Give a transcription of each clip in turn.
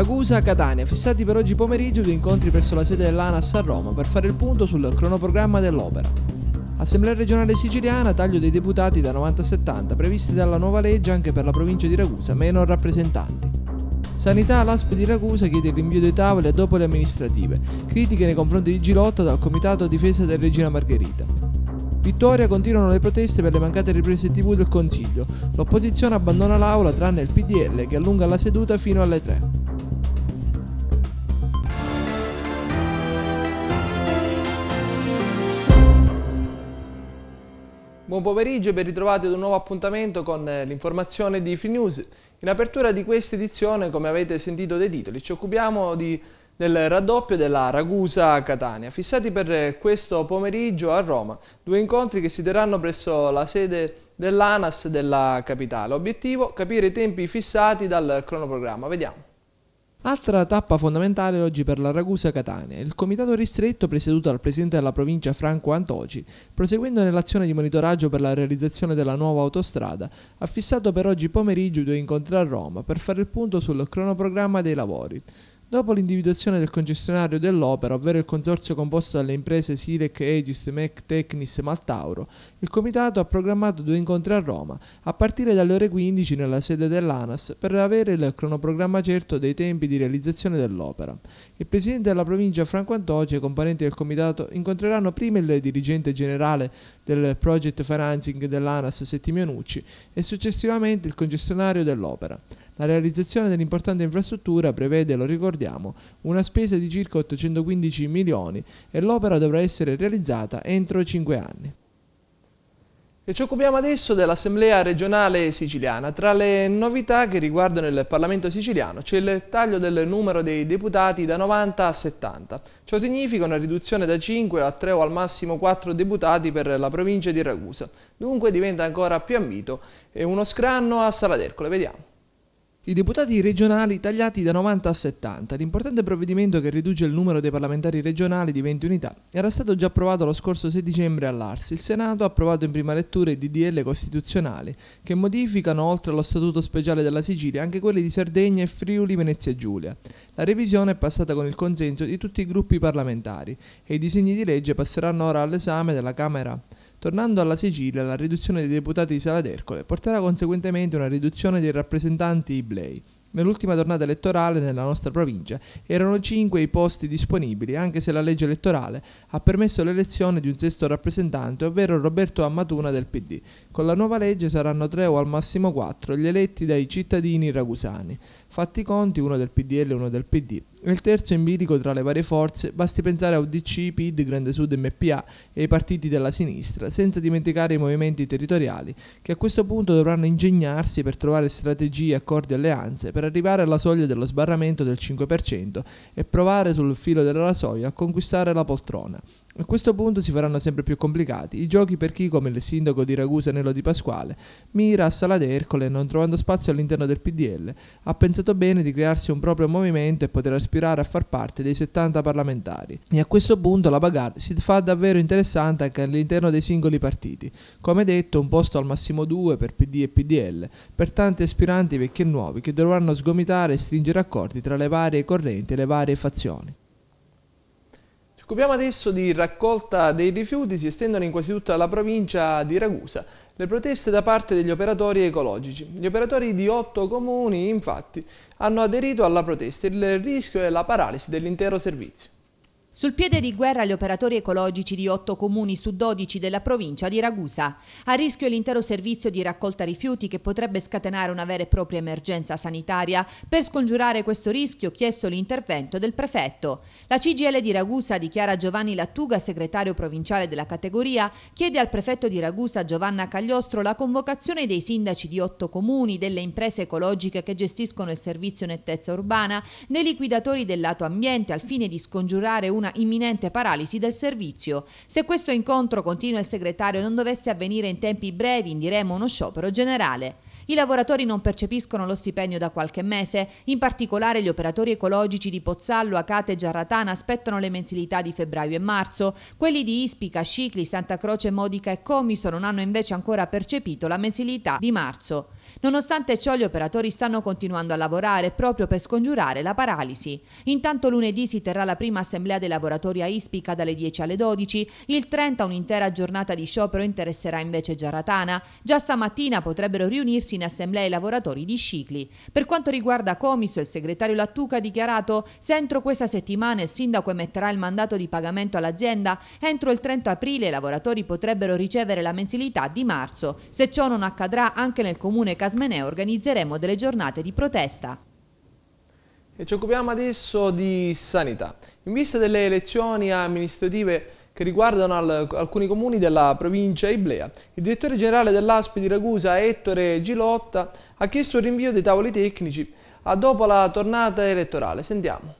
Ragusa, Catania, fissati per oggi pomeriggio due incontri presso la sede dell'ANAS a Roma per fare il punto sul cronoprogramma dell'opera. Assemblea regionale siciliana, taglio dei deputati da 90 a 70, previsti dalla nuova legge anche per la provincia di Ragusa, meno rappresentanti. Sanità, l'ASP di Ragusa chiede il rinvio dei tavoli a dopo le amministrative, critiche nei confronti di Gilotta dal Comitato a difesa della Regina Margherita. Vittoria continuano le proteste per le mancate riprese TV del Consiglio. L'opposizione abbandona l'aula tranne il PDL che allunga la seduta fino alle 3. Buon pomeriggio e ben ritrovati ad un nuovo appuntamento con eh, l'informazione di Free News. In apertura di questa edizione, come avete sentito dai titoli, ci occupiamo di, del raddoppio della Ragusa-Catania, fissati per eh, questo pomeriggio a Roma, due incontri che si terranno presso la sede dell'ANAS della capitale. Obiettivo capire i tempi fissati dal cronoprogramma. Vediamo. Altra tappa fondamentale oggi per la Ragusa-Catania. Il comitato ristretto presieduto dal presidente della provincia Franco Antoci, proseguendo nell'azione di monitoraggio per la realizzazione della nuova autostrada, ha fissato per oggi pomeriggio due incontri a Roma per fare il punto sul cronoprogramma dei lavori. Dopo l'individuazione del concessionario dell'opera, ovvero il consorzio composto dalle imprese Sirec, Aegis, Mac, Technis e Maltauro, il comitato ha programmato due incontri a Roma, a partire dalle ore 15 nella sede dell'ANAS, per avere il cronoprogramma certo dei tempi di realizzazione dell'opera. Il presidente della provincia Franco Antoci e i componenti del comitato incontreranno prima il dirigente generale del project financing dell'ANAS Settimio Nucci e successivamente il concessionario dell'opera. La realizzazione dell'importante infrastruttura prevede, lo ricordiamo, una spesa di circa 815 milioni e l'opera dovrà essere realizzata entro 5 anni. E ci occupiamo adesso dell'Assemblea regionale siciliana. Tra le novità che riguardano il Parlamento siciliano c'è il taglio del numero dei deputati da 90 a 70. Ciò significa una riduzione da 5 a 3 o al massimo 4 deputati per la provincia di Ragusa. Dunque diventa ancora più ambito e uno scranno a Sala d'Ercole. Vediamo. I deputati regionali tagliati da 90 a 70. L'importante provvedimento che riduce il numero dei parlamentari regionali di 20 unità era stato già approvato lo scorso 6 dicembre all'Arsi. Il Senato ha approvato in prima lettura i DDL costituzionali che modificano, oltre allo Statuto speciale della Sicilia, anche quelli di Sardegna e Friuli Venezia Giulia. La revisione è passata con il consenso di tutti i gruppi parlamentari e i disegni di legge passeranno ora all'esame della Camera Tornando alla Sicilia, la riduzione dei deputati di Sala d'Ercole porterà conseguentemente una riduzione dei rappresentanti di Blei. Nell'ultima tornata elettorale nella nostra provincia erano 5 i posti disponibili, anche se la legge elettorale ha permesso l'elezione di un sesto rappresentante, ovvero Roberto Ammatuna del PD. Con la nuova legge saranno 3 o al massimo 4 gli eletti dai cittadini ragusani. Fatti i conti, uno del PDL e uno del PD. Nel terzo in bilico tra le varie forze, basti pensare a UDC, PID, Grande Sud, MPA e ai partiti della sinistra, senza dimenticare i movimenti territoriali, che a questo punto dovranno ingegnarsi per trovare strategie, accordi e alleanze per arrivare alla soglia dello sbarramento del 5% e provare sul filo della rasoia a conquistare la poltrona. A questo punto si faranno sempre più complicati i giochi per chi, come il sindaco di Ragusa Nello Di Pasquale, mira a Sala d'Ercole non trovando spazio all'interno del PDL, ha pensato bene di crearsi un proprio movimento e poter aspirare a far parte dei 70 parlamentari. E a questo punto la bagarre si fa davvero interessante anche all'interno dei singoli partiti. Come detto, un posto al massimo due per PD e PDL, per tanti aspiranti vecchi e nuovi che dovranno sgomitare e stringere accordi tra le varie correnti e le varie fazioni. Scopriamo adesso di raccolta dei rifiuti si estendono in quasi tutta la provincia di Ragusa le proteste da parte degli operatori ecologici. Gli operatori di otto comuni infatti hanno aderito alla protesta, il rischio è la paralisi dell'intero servizio. Sul piede di guerra gli operatori ecologici di 8 comuni su 12 della provincia di Ragusa. A rischio l'intero servizio di raccolta rifiuti che potrebbe scatenare una vera e propria emergenza sanitaria. Per scongiurare questo rischio chiesto l'intervento del prefetto. La CGL di Ragusa, dichiara Giovanni Lattuga, segretario provinciale della categoria, chiede al prefetto di Ragusa Giovanna Cagliostro la convocazione dei sindaci di 8 comuni, delle imprese ecologiche che gestiscono il servizio nettezza urbana, dei liquidatori del lato ambiente al fine di scongiurare un una imminente paralisi del servizio. Se questo incontro, continua il segretario, non dovesse avvenire in tempi brevi, indiremo uno sciopero generale. I lavoratori non percepiscono lo stipendio da qualche mese, in particolare gli operatori ecologici di Pozzallo, Acate e Giarratana aspettano le mensilità di febbraio e marzo, quelli di Ispica, Scicli, Santa Croce, Modica e Comiso non hanno invece ancora percepito la mensilità di marzo. Nonostante ciò gli operatori stanno continuando a lavorare proprio per scongiurare la paralisi. Intanto lunedì si terrà la prima assemblea dei lavoratori a Ispica dalle 10 alle 12, il 30 un'intera giornata di sciopero interesserà invece Giaratana, già stamattina potrebbero riunirsi in assemblea i lavoratori di Scicli. Per quanto riguarda Comiso, il segretario Lattuca ha dichiarato se entro questa settimana il sindaco emetterà il mandato di pagamento all'azienda, entro il 30 aprile i lavoratori potrebbero ricevere la mensilità di marzo. Se ciò non accadrà anche nel comune Casmenè organizzeremo delle giornate di protesta. E ci occupiamo adesso di sanità. In vista delle elezioni amministrative che riguardano al, alcuni comuni della provincia Iblea, il direttore generale dell'ASP di Ragusa, Ettore Gilotta, ha chiesto il rinvio dei tavoli tecnici a dopo la tornata elettorale. Sentiamo.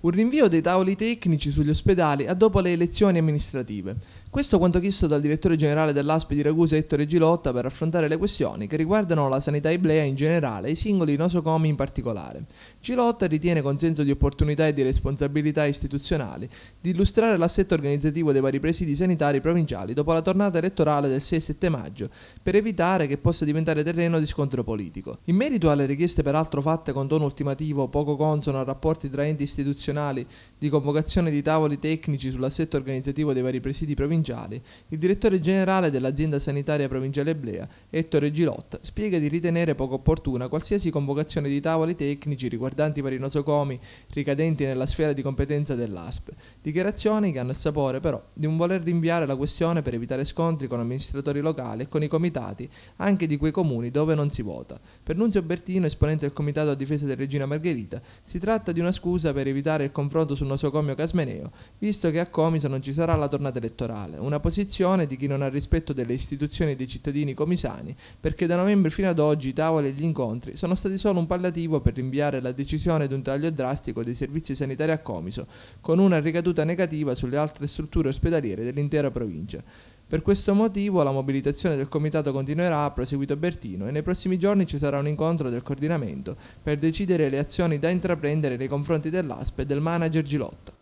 Un rinvio dei tavoli tecnici sugli ospedali a dopo le elezioni amministrative. Questo quanto chiesto dal direttore generale dell'ASP di Ragusa Ettore Gilotta per affrontare le questioni che riguardano la sanità iblea in generale e i singoli nosocomi in particolare. Gilotta ritiene con senso di opportunità e di responsabilità istituzionali di illustrare l'assetto organizzativo dei vari presidi sanitari provinciali dopo la tornata elettorale del 6-7 maggio per evitare che possa diventare terreno di scontro politico. In merito alle richieste peraltro fatte con tono ultimativo poco consono a rapporti tra enti istituzionali di convocazione di tavoli tecnici sull'assetto organizzativo dei vari presidi provinciali, il direttore generale dell'azienda sanitaria provinciale Blea, Ettore Girotta, spiega di ritenere poco opportuna qualsiasi convocazione di tavoli tecnici riguardanti i vari nosocomi ricadenti nella sfera di competenza dell'ASP, dichiarazioni che hanno il sapore però di un voler rinviare la questione per evitare scontri con amministratori locali e con i comitati, anche di quei comuni dove non si vota. Per Nunzio Bertino, esponente del Comitato a difesa del Regina Margherita, si tratta di una scusa per evitare il confronto sul nosocomio casmeneo, visto che a Comiso non ci sarà la tornata elettorale, una posizione di chi non ha rispetto delle istituzioni dei cittadini comisani, perché da novembre fino ad oggi i tavoli e gli incontri sono stati solo un palliativo per rinviare la decisione di un taglio drastico dei servizi sanitari a Comiso, con una ricaduta negativa sulle altre strutture ospedaliere dell'intera provincia. Per questo motivo la mobilitazione del comitato continuerà, ha proseguito Bertino, e nei prossimi giorni ci sarà un incontro del coordinamento per decidere le azioni da intraprendere nei confronti dell'ASPE e del manager Gilotta.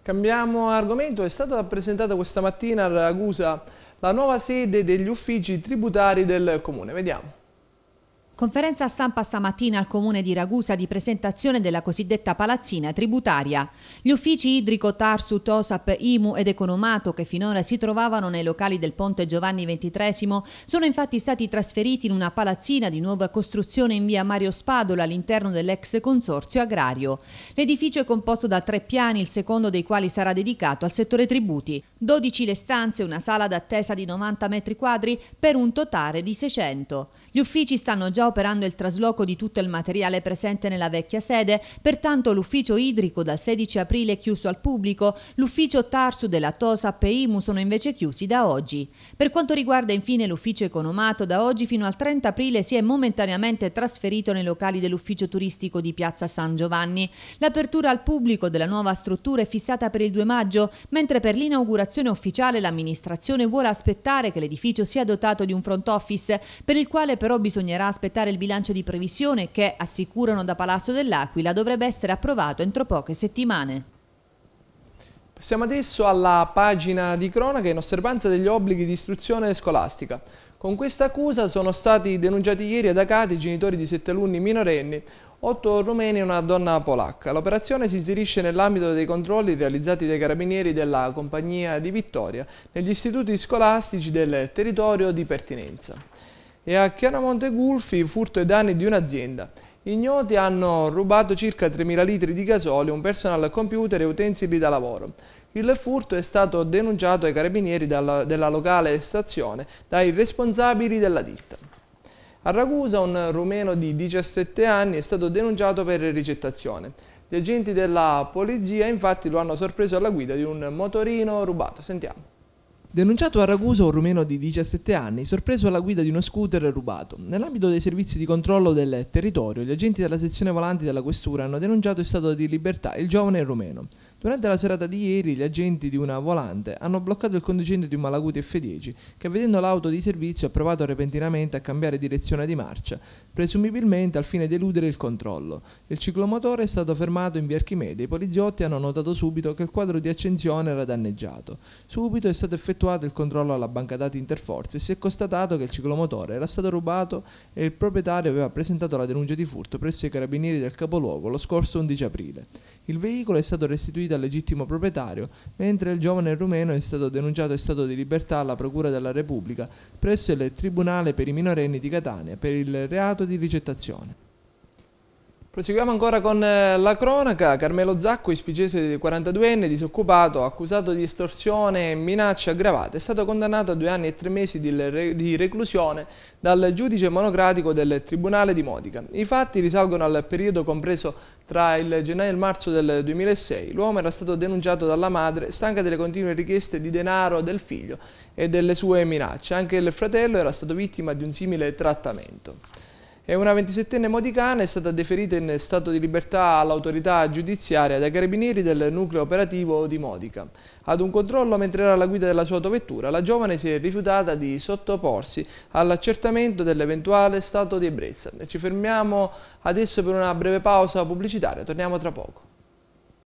Cambiamo argomento, è stata presentata questa mattina a Ragusa la nuova sede degli uffici tributari del Comune, vediamo. Conferenza stampa stamattina al comune di Ragusa di presentazione della cosiddetta palazzina tributaria. Gli uffici idrico Tarsu, Tosap, Imu ed Economato che finora si trovavano nei locali del ponte Giovanni XXIII sono infatti stati trasferiti in una palazzina di nuova costruzione in via Mario Spadola all'interno dell'ex consorzio agrario. L'edificio è composto da tre piani, il secondo dei quali sarà dedicato al settore tributi. 12 le stanze e una sala d'attesa di 90 metri quadri per un totale di 600. Gli uffici stanno già operando il trasloco di tutto il materiale presente nella vecchia sede, pertanto l'ufficio idrico dal 16 aprile è chiuso al pubblico, l'ufficio Tarsu della Tosa e IMU sono invece chiusi da oggi. Per quanto riguarda infine l'ufficio economato, da oggi fino al 30 aprile si è momentaneamente trasferito nei locali dell'ufficio turistico di Piazza San Giovanni. L'apertura al pubblico della nuova struttura è fissata per il 2 maggio, mentre per l'inaugurazione dichiarazione ufficiale l'amministrazione vuole aspettare che l'edificio sia dotato di un front office, per il quale però bisognerà aspettare il bilancio di previsione che, assicurano da Palazzo dell'Aquila, dovrebbe essere approvato entro poche settimane. Passiamo adesso alla pagina di cronaca in osservanza degli obblighi di istruzione scolastica. Con questa accusa sono stati denunciati ieri ad Acati i genitori di sette alunni minorenni 8 rumeni e una donna polacca. L'operazione si inserisce nell'ambito dei controlli realizzati dai carabinieri della compagnia di Vittoria negli istituti scolastici del territorio di pertinenza. E a Chiaramonte Gulfi furto e danni di un'azienda. Ignoti hanno rubato circa 3.000 litri di gasolio, un personal computer e utensili da lavoro. Il furto è stato denunciato ai carabinieri della locale stazione dai responsabili della ditta. A Ragusa un rumeno di 17 anni è stato denunciato per ricettazione. Gli agenti della polizia infatti lo hanno sorpreso alla guida di un motorino rubato. Sentiamo. Denunciato a Ragusa un rumeno di 17 anni, sorpreso alla guida di uno scooter rubato. Nell'ambito dei servizi di controllo del territorio, gli agenti della sezione volanti della questura hanno denunciato in stato di libertà il giovane rumeno. Durante la serata di ieri gli agenti di una volante hanno bloccato il conducente di un Malaguti F10 che vedendo l'auto di servizio ha provato repentinamente a cambiare direzione di marcia, presumibilmente al fine di eludere il controllo. Il ciclomotore è stato fermato in via Archimede e i poliziotti hanno notato subito che il quadro di accensione era danneggiato. Subito è stato effettuato il controllo alla banca dati Interforze e si è constatato che il ciclomotore era stato rubato e il proprietario aveva presentato la denuncia di furto presso i carabinieri del capoluogo lo scorso 11 aprile. Il veicolo è stato restituito al legittimo proprietario, mentre il giovane rumeno è stato denunciato in stato di libertà alla Procura della Repubblica presso il Tribunale per i minorenni di Catania per il reato di ricettazione. Proseguiamo ancora con eh, la cronaca. Carmelo Zacco, ispigese 42enne, disoccupato, accusato di estorsione e minacce aggravate, è stato condannato a due anni e tre mesi di reclusione dal giudice monocratico del Tribunale di Modica. I fatti risalgono al periodo compreso tra il gennaio e il marzo del 2006. L'uomo era stato denunciato dalla madre, stanca delle continue richieste di denaro del figlio e delle sue minacce. Anche il fratello era stato vittima di un simile trattamento e una 27enne modicana è stata deferita in stato di libertà all'autorità giudiziaria dai carabinieri del nucleo operativo di Modica. Ad un controllo mentre era alla guida della sua autovettura, la giovane si è rifiutata di sottoporsi all'accertamento dell'eventuale stato di ebbrezza. Ci fermiamo adesso per una breve pausa pubblicitaria, torniamo tra poco.